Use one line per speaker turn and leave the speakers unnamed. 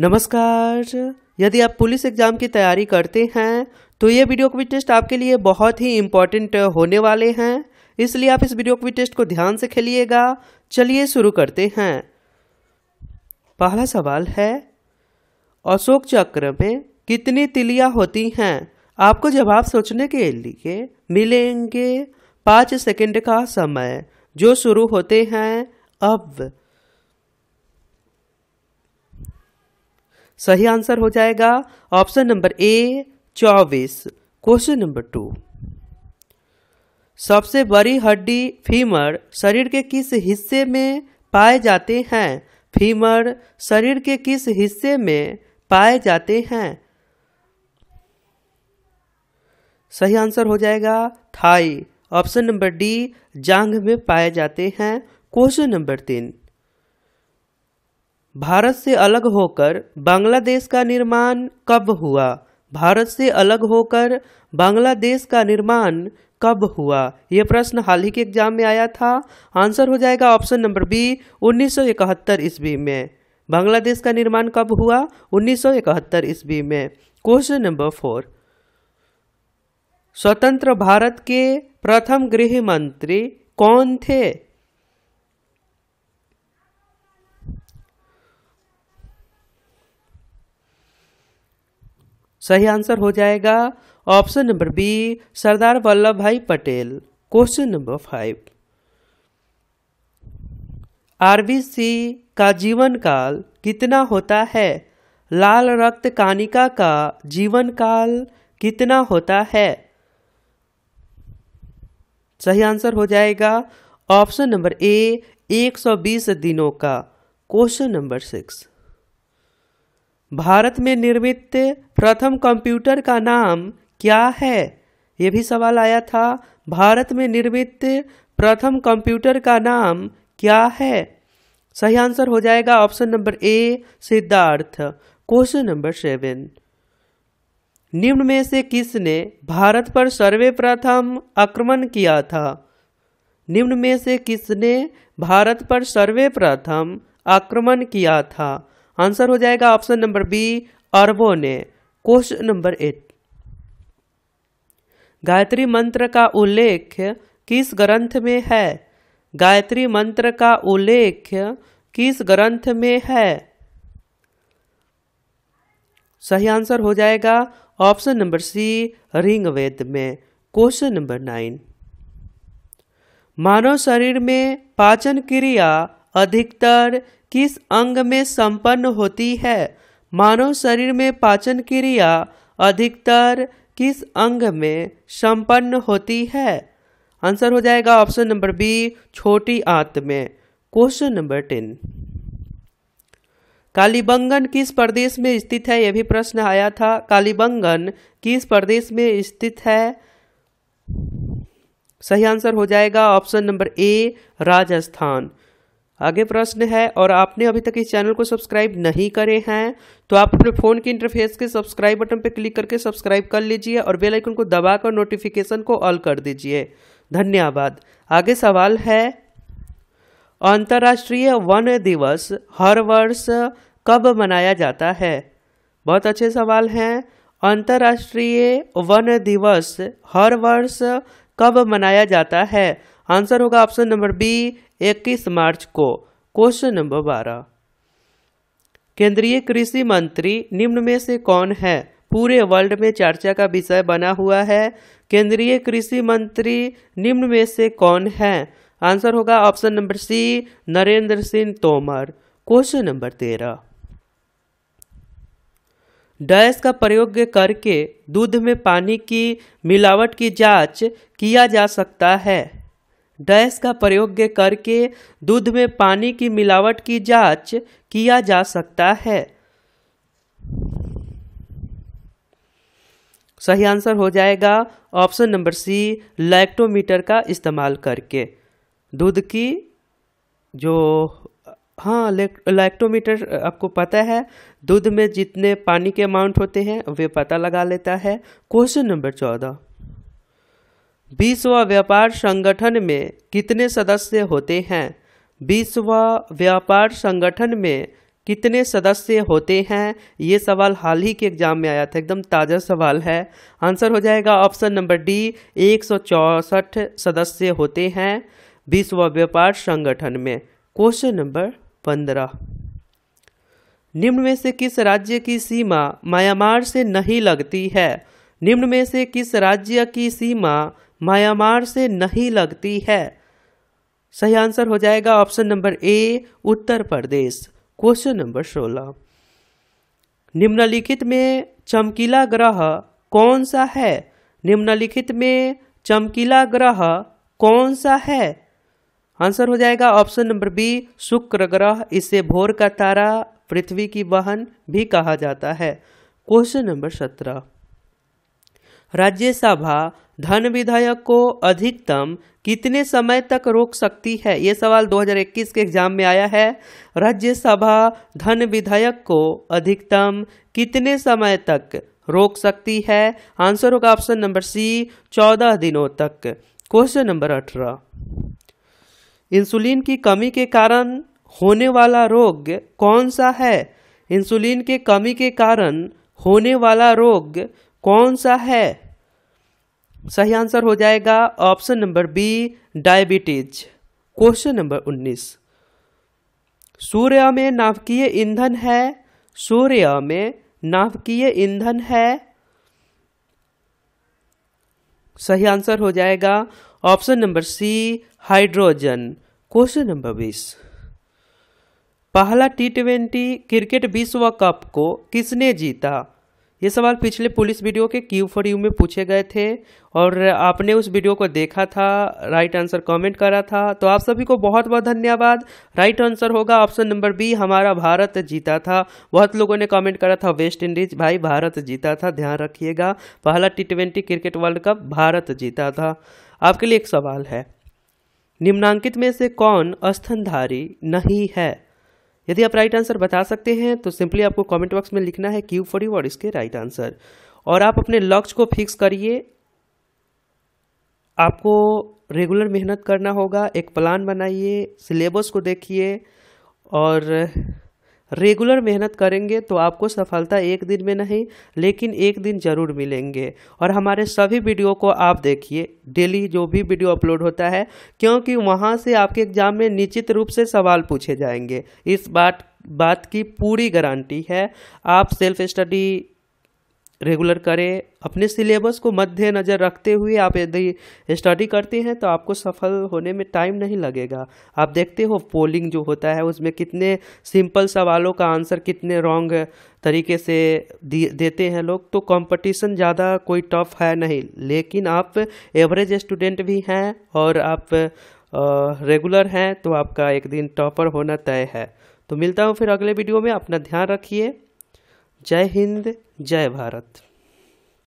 नमस्कार यदि आप पुलिस एग्ज़ाम की तैयारी करते हैं तो ये वीडियो क्विज टेस्ट आपके लिए बहुत ही इम्पोर्टेंट होने वाले हैं इसलिए आप इस वीडियो क्विज टेस्ट को ध्यान से खेलिएगा चलिए शुरू करते हैं पहला सवाल है अशोक चक्र में कितनी तिलियां होती हैं आपको जवाब सोचने के लिए मिलेंगे पाँच सेकंड का समय जो शुरू होते हैं अब सही आंसर हो जाएगा ऑप्शन नंबर ए चौबीस क्वेश्चन नंबर टू सबसे बड़ी हड्डी फीमर शरीर के किस हिस्से में पाए जाते हैं फीमर शरीर के किस हिस्से में पाए जाते हैं सही आंसर हो जाएगा थाई ऑप्शन नंबर डी जांघ में पाए जाते हैं क्वेश्चन नंबर तीन भारत से अलग होकर बांग्लादेश का निर्माण कब हुआ भारत से अलग होकर बांग्लादेश का निर्माण कब हुआ यह प्रश्न हाल ही के एग्जाम में आया था आंसर हो जाएगा ऑप्शन नंबर बी 1971 ईस्वी में बांग्लादेश का निर्माण कब हुआ 1971 ईस्वी में क्वेश्चन नंबर फोर स्वतंत्र भारत के प्रथम गृह मंत्री कौन थे सही आंसर हो जाएगा option number B Sardar Vallabh Bhai Patel question number five RBC का जीवन काल कितना होता है लाल रक्त कानिका का जीवन काल कितना होता है सही आंसर हो जाएगा ऑप्शन नंबर ए 120 दिनों का क्वेश्चन नंबर सिक्स भारत में निर्मित प्रथम कंप्यूटर का नाम क्या है ये भी सवाल आया था भारत में निर्मित प्रथम कंप्यूटर का नाम क्या है सही आंसर हो जाएगा option number A Siddharth question number seven निम्न में से किसने भारत पर सर्वप्रथम आक्रमण किया था निम्न में से किसने भारत पर सर्वप्रथम आक्रमण किया था आंसर हो जाएगा ऑप्शन नंबर बी अरबो ने क्वेश्चन नंबर एट गायत्री मंत्र का उल्लेख किस ग्रंथ में है गायत्री मंत्र का उल्लेख किस ग्रंथ में है सही आंसर हो जाएगा ऑप्शन नंबर सी रिंगवेद में क्वेश्चन नंबर नाइन मानव शरीर में पाचन क्रिया अधिकतर किस अंग में संपन्न होती है मानव शरीर में पाचन क्रिया अधिकतर किस अंग में संपन्न होती है आंसर हो जाएगा ऑप्शन नंबर बी छोटी आंत में क्वेश्चन नंबर टेन कालीबंगन किस प्रदेश में स्थित है यह भी प्रश्न आया था कालीबंगन किस प्रदेश में स्थित है सही आंसर हो जाएगा ऑप्शन नंबर ए राजस्थान आगे प्रश्न है और आपने अभी तक इस चैनल को सब्सक्राइब नहीं करे हैं तो आप अपने फ़ोन के इंटरफेस के सब्सक्राइब बटन पर क्लिक करके सब्सक्राइब कर लीजिए और बेल आइकन को दबाकर नोटिफिकेशन को ऑल कर दीजिए धन्यवाद आगे सवाल है अंतर्राष्ट्रीय वन दिवस हर वर्ष कब मनाया जाता है बहुत अच्छे सवाल हैं अंतर्राष्ट्रीय वन दिवस हर वर्ष कब मनाया जाता है आंसर होगा ऑप्शन नंबर बी इक्कीस मार्च को क्वेश्चन नंबर बारह केंद्रीय कृषि मंत्री निम्न में से कौन है पूरे वर्ल्ड में चर्चा का विषय बना हुआ है केंद्रीय कृषि मंत्री निम्न में से कौन है आंसर होगा option number C Narendra Singh Tomar question number तेरह डैश का प्रयोग करके दूध में पानी की मिलावट की जांच किया जा सकता है डैस का प्रयोग करके दूध में पानी की मिलावट की जांच किया जा सकता है सही आंसर हो जाएगा ऑप्शन नंबर सी लैक्टोमीटर का इस्तेमाल करके दूध की जो हाँ लैक्टोमीटर आपको पता है दूध में जितने पानी के अमाउंट होते हैं वे पता लगा लेता है क्वेश्चन नंबर चौदह विश्व व्यापार संगठन में कितने सदस्य होते हैं विश्व व्यापार संगठन में कितने सदस्य होते हैं ये सवाल हाल ही के एग्जाम में आया था एकदम ताज़ा सवाल है आंसर हो जाएगा ऑप्शन नंबर डी एक सदस्य होते हैं विश्व व्यापार संगठन में क्वेश्चन नंबर पंद्रह निम्न में से किस राज्य की सीमा म्यांमार से नहीं लगती है निम्न में से किस राज्य की सीमा म्यांमार से नहीं लगती है सही आंसर हो जाएगा option number A Uttar Pradesh question number सोलह निम्नलिखित में चमकीला ग्रह कौन सा है निम्नलिखित में चमकीला ग्रह कौन सा है आंसर हो जाएगा ऑप्शन नंबर बी शुक्र ग्रह इसे भोर का तारा पृथ्वी की बहन भी कहा जाता है क्वेश्चन नंबर सत्रह राज्यसभा धन विधेयक को अधिकतम कितने समय तक रोक सकती है ये सवाल 2021 के एग्जाम में आया है राज्यसभा धन विधेयक को अधिकतम कितने समय तक रोक सकती है आंसर होगा ऑप्शन नंबर सी चौदह दिनों तक क्वेश्चन नंबर अठारह इंसुलिन की कमी के कारण होने वाला रोग कौन सा है इंसुलिन के कमी के कारण होने वाला रोग कौन सा है सही आंसर हो जाएगा option number B diabetes question number 19 सूर्य में नाभिकीय ईंधन है सूर्य में नाभिकीय ईंधन है सही आंसर हो जाएगा option number C hydrogen question number बीस पहला टी ट्वेंटी क्रिकेट विश्व कप को किसने जीता ये सवाल पिछले पुलिस वीडियो के क्यू फॉर यू में पूछे गए थे और आपने उस वीडियो को देखा था राइट आंसर कमेंट करा था तो आप सभी को बहुत बहुत धन्यवाद राइट आंसर होगा ऑप्शन नंबर बी हमारा भारत जीता था बहुत लोगों ने कमेंट करा था वेस्ट इंडीज भाई भारत जीता था ध्यान रखिएगा पहला T twenty cricket world cup Bharat जीता था आपके लिए एक सवाल है निम्नांकित में से कौन स्थनधारी नहीं है यदि आप राइट आंसर बता सकते हैं तो सिंपली आपको कमेंट बॉक्स में लिखना है क्यू फॉर यू और इसके राइट आंसर और आप अपने लक्ष्य को फिक्स करिए आपको रेगुलर मेहनत करना होगा एक प्लान बनाइए सिलेबस को देखिए और रेगुलर मेहनत करेंगे तो आपको सफलता एक दिन में नहीं लेकिन एक दिन ज़रूर मिलेंगे और हमारे सभी वीडियो को आप देखिए डेली जो भी वीडियो अपलोड होता है क्योंकि वहाँ से आपके एग्ज़ाम में निश्चित रूप से सवाल पूछे जाएंगे इस बात बात की पूरी गारंटी है आप सेल्फ स्टडी रेगुलर करें अपने सिलेबस को मद्देनज़र रखते हुए आप यदि स्टडी करते हैं तो आपको सफल होने में टाइम नहीं लगेगा आप देखते हो पोलिंग जो होता है उसमें कितने सिंपल सवालों का आंसर कितने रॉन्ग तरीके से देते हैं लोग तो कंपटीशन ज़्यादा कोई टफ है नहीं लेकिन आप एवरेज स्टूडेंट भी हैं और आप रेगुलर हैं तो आपका एक दिन टॉपर होना तय है तो मिलता हूँ फिर अगले वीडियो में अपना ध्यान रखिए जय हिंद जय भारत